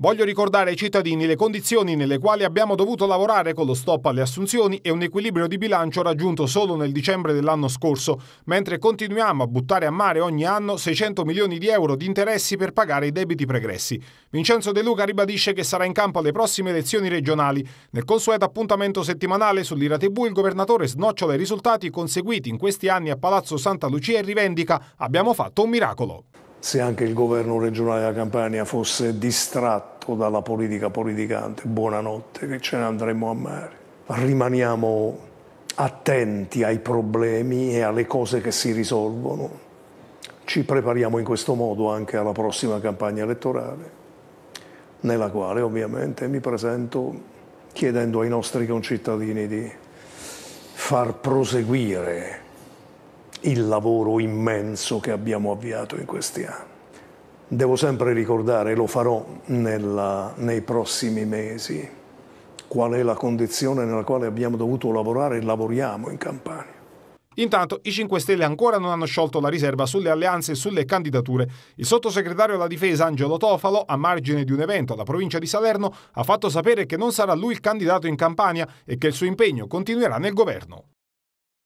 Voglio ricordare ai cittadini le condizioni nelle quali abbiamo dovuto lavorare con lo stop alle assunzioni e un equilibrio di bilancio raggiunto solo nel dicembre dell'anno scorso, mentre continuiamo a buttare a mare ogni anno 600 milioni di euro di interessi per pagare i debiti pregressi. Vincenzo De Luca ribadisce che sarà in campo alle prossime elezioni regionali. Nel consueto appuntamento settimanale sull'Ira TV il governatore snocciola i risultati conseguiti in questi anni a Palazzo Santa Lucia e rivendica abbiamo fatto un miracolo se anche il governo regionale della Campania fosse distratto dalla politica politicante, buonanotte, che ce ne andremo a mare. Rimaniamo attenti ai problemi e alle cose che si risolvono. Ci prepariamo in questo modo anche alla prossima campagna elettorale, nella quale ovviamente mi presento chiedendo ai nostri concittadini di far proseguire il lavoro immenso che abbiamo avviato in questi anni. Devo sempre ricordare, e lo farò nella, nei prossimi mesi, qual è la condizione nella quale abbiamo dovuto lavorare e lavoriamo in Campania. Intanto i 5 Stelle ancora non hanno sciolto la riserva sulle alleanze e sulle candidature. Il sottosegretario alla difesa Angelo Tofalo, a margine di un evento alla provincia di Salerno, ha fatto sapere che non sarà lui il candidato in Campania e che il suo impegno continuerà nel governo.